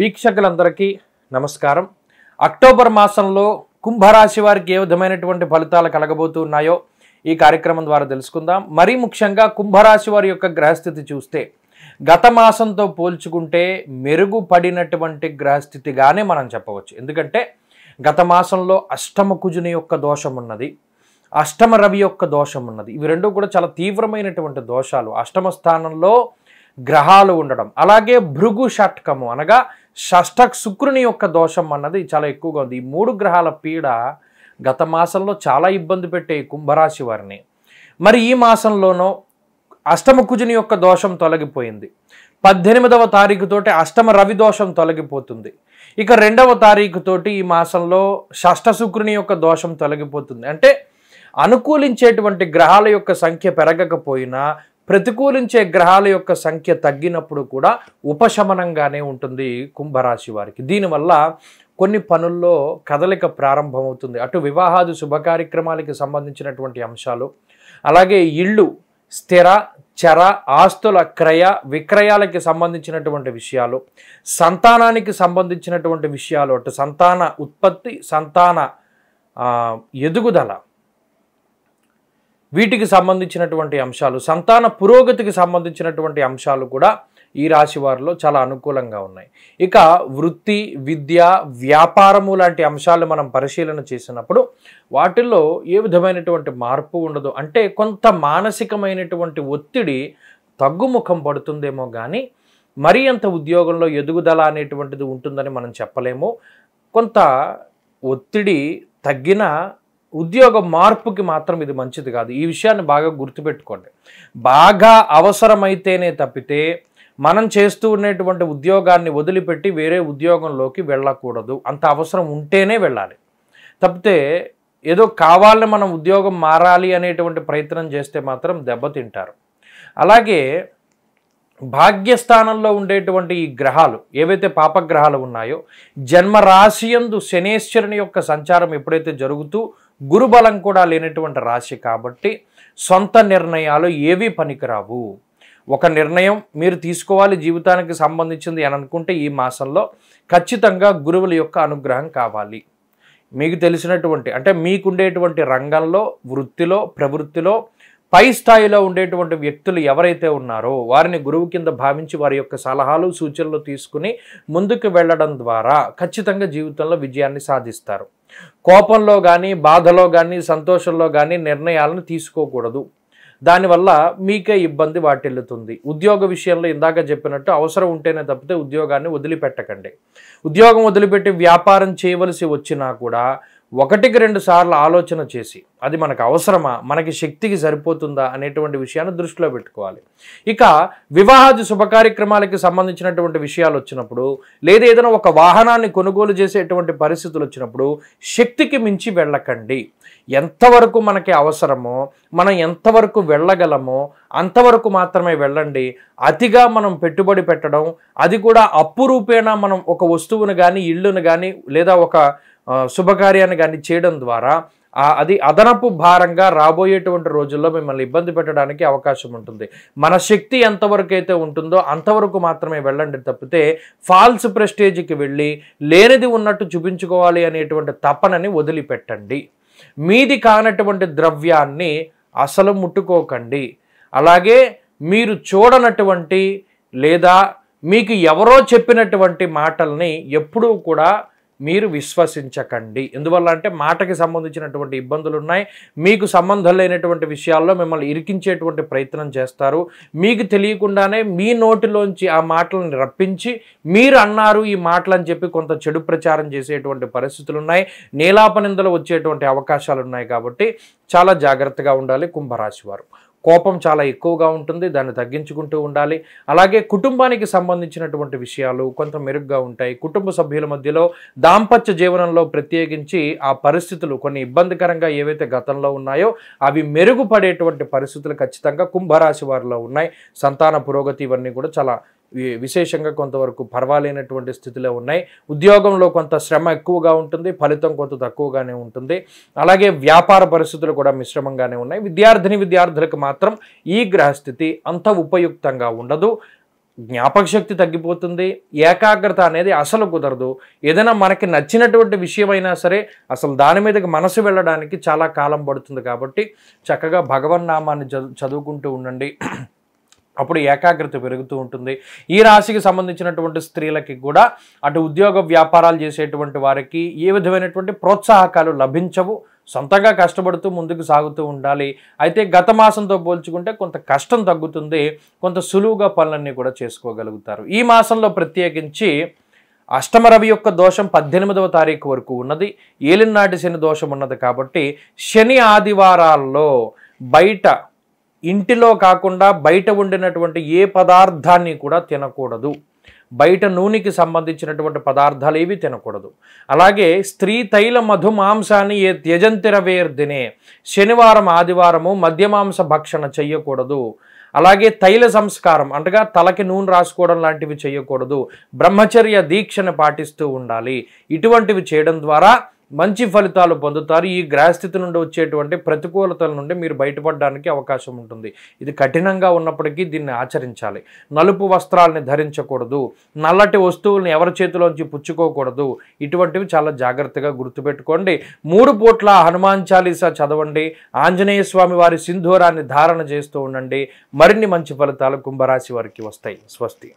వీక్షకులందరికీ నమస్కారం అక్టోబర్ మాసంలో కుంభరాశి వారికి ఏ విధమైనటువంటి ఫలితాలు కలగబోతున్నాయో ఈ కార్యక్రమం ద్వారా తెలుసుకుందాం మరీ ముఖ్యంగా కుంభరాశి వారి యొక్క గ్రహస్థితి చూస్తే గత మాసంతో పోల్చుకుంటే మెరుగుపడినటువంటి గ్రహస్థితిగానే మనం చెప్పవచ్చు ఎందుకంటే గత మాసంలో అష్టమ కుజుని యొక్క దోషం ఉన్నది అష్టమ రవి యొక్క దోషం ఉన్నది ఇవి రెండు కూడా చాలా తీవ్రమైనటువంటి దోషాలు అష్టమ స్థానంలో గ్రహాలు ఉండడం అలాగే భృగు షట్కము అనగా షష్ఠ శుక్రుని యొక్క దోషం అన్నది చాలా ఎక్కువగా ఉంది ఈ మూడు గ్రహాల పీడ గత మాసంలో చాలా ఇబ్బంది పెట్టే కుంభరాశి వారిని మరి ఈ మాసంలోనూ అష్టమ కుజుని యొక్క దోషం తొలగిపోయింది పద్దెనిమిదవ తారీఖుతోటి అష్టమ రవి దోషం తొలగిపోతుంది ఇక రెండవ తారీఖుతోటి ఈ మాసంలో షష్ఠ శుక్రుని యొక్క దోషం తొలగిపోతుంది అంటే అనుకూలించేటువంటి గ్రహాల యొక్క సంఖ్య పెరగకపోయినా ప్రతికూలించే గ్రహాల యొక్క సంఖ్య తగ్గినప్పుడు కూడా ఉపశమనంగానే ఉంటుంది కుంభరాశి వారికి దీనివల్ల కొన్ని పనుల్లో కదలిక ప్రారంభమవుతుంది అటు వివాహాది శుభకార్యక్రమాలకి సంబంధించినటువంటి అంశాలు అలాగే ఇళ్ళు స్థిర చర ఆస్తుల క్రయ విక్రయాలకి సంబంధించినటువంటి విషయాలు సంతానానికి సంబంధించినటువంటి విషయాలు అటు సంతాన ఉత్పత్తి సంతాన ఎదుగుదల వీటికి సంబంధించినటువంటి అంశాలు సంతాన పురోగతికి సంబంధించినటువంటి అంశాలు కూడా ఈ రాశి వారిలో చాలా అనుకూలంగా ఉన్నాయి ఇక వృత్తి విద్య వ్యాపారము లాంటి అంశాలు మనం పరిశీలన చేసినప్పుడు వాటిల్లో ఏ విధమైనటువంటి మార్పు ఉండదు అంటే కొంత మానసికమైనటువంటి ఒత్తిడి తగ్గుముఖం పడుతుందేమో కానీ మరీ అంత ఉద్యోగంలో ఎదుగుదల అనేటువంటిది ఉంటుందని మనం చెప్పలేము కొంత ఒత్తిడి తగ్గిన ఉద్యోగ మార్పుకి మాత్రం ఇది మంచిది కాదు ఈ విషయాన్ని బాగా గుర్తుపెట్టుకోండి బాగా అవసరమైతేనే తప్పితే మనం చేస్తూ ఉండేటువంటి ఉద్యోగాన్ని వదిలిపెట్టి వేరే ఉద్యోగంలోకి వెళ్ళకూడదు అంత అవసరం ఉంటేనే వెళ్ళాలి తప్పితే ఏదో కావాలని మనం ఉద్యోగం మారాలి అనేటువంటి ప్రయత్నం చేస్తే మాత్రం దెబ్బతింటారు అలాగే భాగ్యస్థానంలో ఉండేటువంటి ఈ గ్రహాలు ఏవైతే పాపగ్రహాలు ఉన్నాయో జన్మరాశియందు శనేశ్వరుని యొక్క సంచారం ఎప్పుడైతే జరుగుతూ గురుబలం కూడా లేనటువంటి రాశి కాబట్టి సొంత నిర్ణయాలు ఏవీ పనికిరావు ఒక నిర్ణయం మీరు తీసుకోవాలి జీవితానికి సంబంధించింది అని అనుకుంటే ఈ మాసంలో ఖచ్చితంగా గురువుల యొక్క అనుగ్రహం కావాలి మీకు తెలిసినటువంటి అంటే మీకుండేటువంటి రంగంలో వృత్తిలో ప్రవృత్తిలో పై స్థాయిలో ఉండేటువంటి వ్యక్తులు ఎవరైతే ఉన్నారో వారిని గురువు కింద భావించి వారి యొక్క సలహాలు సూచనలు తీసుకుని ముందుకు వెళ్ళడం ద్వారా ఖచ్చితంగా జీవితంలో విజయాన్ని సాధిస్తారు కోపంలో కానీ బాధలో కానీ సంతోషంలో కానీ నిర్ణయాలను తీసుకోకూడదు దానివల్ల మీకే ఇబ్బంది వాటిల్లుతుంది ఉద్యోగ విషయంలో ఇందాక చెప్పినట్టు అవసరం ఉంటేనే తప్పితే ఉద్యోగాన్ని వదిలిపెట్టకండి ఉద్యోగం వదిలిపెట్టి వ్యాపారం చేయవలసి వచ్చినా కూడా ఒకటికి రెండు సార్లు ఆలోచన చేసి అది మనకు అవసరమా మనకి శక్తికి సరిపోతుందా అనేటువంటి విషయాన్ని దృష్టిలో పెట్టుకోవాలి ఇక వివాహాది శుభకార్యక్రమాలకి సంబంధించినటువంటి విషయాలు వచ్చినప్పుడు లేదా ఏదైనా ఒక వాహనాన్ని కొనుగోలు చేసేటువంటి పరిస్థితులు వచ్చినప్పుడు శక్తికి మించి వెళ్ళకండి ఎంతవరకు మనకి అవసరమో మనం ఎంతవరకు వెళ్ళగలమో అంతవరకు మాత్రమే వెళ్ళండి అతిగా మనం పెట్టుబడి పెట్టడం అది కూడా అప్పు రూపేణా మనం ఒక వస్తువును కానీ ఇళ్ళును కానీ లేదా ఒక శుభకార్యాన్ని కానీ చేయడం ద్వారా అది అదనపు భారంగా రాబోయేటువంటి రోజుల్లో మిమ్మల్ని ఇబ్బంది పెట్టడానికి అవకాశం ఉంటుంది మన శక్తి ఎంతవరకు అయితే ఉంటుందో అంతవరకు మాత్రమే వెళ్ళండి తప్పితే ఫాల్స్ ప్రెస్టేజ్కి వెళ్ళి లేనిది ఉన్నట్టు చూపించుకోవాలి అనేటువంటి తపనని వదిలిపెట్టండి మీది కానటువంటి ద్రవ్యాన్ని అసలు ముట్టుకోకండి అలాగే మీరు చూడనటువంటి లేదా మీకు ఎవరో చెప్పినటువంటి మాటల్ని ఎప్పుడూ కూడా మీరు విశ్వసించకండి ఎందువల్ల అంటే మాటకి సంబంధించినటువంటి ఇబ్బందులు ఉన్నాయి మీకు సంబంధం లేనటువంటి విషయాల్లో మిమ్మల్ని ఇరికించేటువంటి ప్రయత్నం చేస్తారు మీకు తెలియకుండానే మీ నోటిలోంచి ఆ మాటలను రప్పించి మీరు అన్నారు ఈ మాటలు అని చెప్పి కొంత చెడు ప్రచారం చేసేటువంటి పరిస్థితులు ఉన్నాయి నీలాపనిందలు వచ్చేటువంటి అవకాశాలు ఉన్నాయి కాబట్టి చాలా జాగ్రత్తగా ఉండాలి కుంభరాశి వారు కోపం చాలా ఎక్కువగా ఉంటుంది దాన్ని తగ్గించుకుంటూ ఉండాలి అలాగే కుటుంబానికి సంబంధించినటువంటి విషయాలు కొంత మెరుగ్గా ఉంటాయి కుటుంబ సభ్యుల మధ్యలో దాంపత్య జీవనంలో ప్రత్యేకించి ఆ పరిస్థితులు కొన్ని ఇబ్బందికరంగా ఏవైతే గతంలో ఉన్నాయో అవి మెరుగుపడేటువంటి పరిస్థితులు ఖచ్చితంగా కుంభరాశి వారిలో ఉన్నాయి సంతాన పురోగతి ఇవన్నీ కూడా చాలా విశేషంగా కొంతవరకు పర్వాలేనటువంటి స్థితిలో ఉన్నాయి ఉద్యోగంలో కొంత శ్రమ ఎక్కువగా ఉంటుంది ఫలితం కొంత తక్కువగానే ఉంటుంది అలాగే వ్యాపార పరిస్థితులు కూడా మిశ్రమంగానే ఉన్నాయి విద్యార్థిని విద్యార్థులకు మాత్రం ఈ గ్రహస్థితి అంత ఉపయుక్తంగా ఉండదు జ్ఞాపక శక్తి తగ్గిపోతుంది ఏకాగ్రత అనేది అసలు కుదరదు ఏదైనా మనకి నచ్చినటువంటి విషయమైనా సరే అసలు దాని మీదకి మనసు వెళ్ళడానికి చాలా కాలం పడుతుంది కాబట్టి చక్కగా భగవన్ నామాన్ని చదువుకుంటూ ఉండండి అప్పుడు ఏకాగ్రత పెరుగుతూ ఉంటుంది ఈ రాశికి సంబంధించినటువంటి స్త్రీలకి కూడా అటు ఉద్యోగ వ్యాపారాలు చేసేటువంటి వారికి ఏ విధమైనటువంటి ప్రోత్సాహకాలు లభించవు సొంతంగా కష్టపడుతూ ముందుకు సాగుతూ ఉండాలి అయితే గత మాసంతో పోల్చుకుంటే కొంత కష్టం తగ్గుతుంది కొంత సులువుగా పనులన్నీ కూడా చేసుకోగలుగుతారు ఈ మాసంలో ప్రత్యేకించి అష్టమ రవి యొక్క దోషం పద్దెనిమిదవ తారీఖు వరకు ఉన్నది ఏలినాటి శని దోషం ఉన్నది కాబట్టి శని ఆదివారాల్లో బయట ఇంటిలో కాకుండా బయట వండినటువంటి ఏ పదార్థాన్ని కూడా తినకూడదు బయట నూనెకి సంబంధించినటువంటి పదార్థాలు ఏవి తినకూడదు అలాగే స్త్రీ తైల మధు మాంసాన్ని ఏ త్యజంతిరవేర్ దినే శనివారం ఆదివారము మద్యమాంస భక్షణ చెయ్యకూడదు అలాగే తైల సంస్కారం అంటగా తలకి నూనె రాసుకోవడం లాంటివి చేయకూడదు బ్రహ్మచర్య దీక్షను పాటిస్తూ ఉండాలి ఇటువంటివి చేయడం ద్వారా మంచి ఫలితాలు పొందుతారు ఈ గ్రహస్థితి నుండి వచ్చేటువంటి ప్రతికూలతల నుండి మీరు బయటపడడానికి అవకాశం ఉంటుంది ఇది కఠినంగా ఉన్నప్పటికీ దీన్ని ఆచరించాలి నలుపు వస్త్రాలని ధరించకూడదు నల్లటి వస్తువులను ఎవరి చేతిలోంచి పుచ్చుకోకూడదు ఇటువంటివి చాలా జాగ్రత్తగా గుర్తుపెట్టుకోండి మూడు పూట్ల హనుమాన్ చాలీసా చదవండి ఆంజనేయ స్వామి వారి సింధూరాన్ని ధారణ చేస్తూ ఉండండి మరిన్ని మంచి ఫలితాలు కుంభరాశి వారికి వస్తాయి స్వస్తి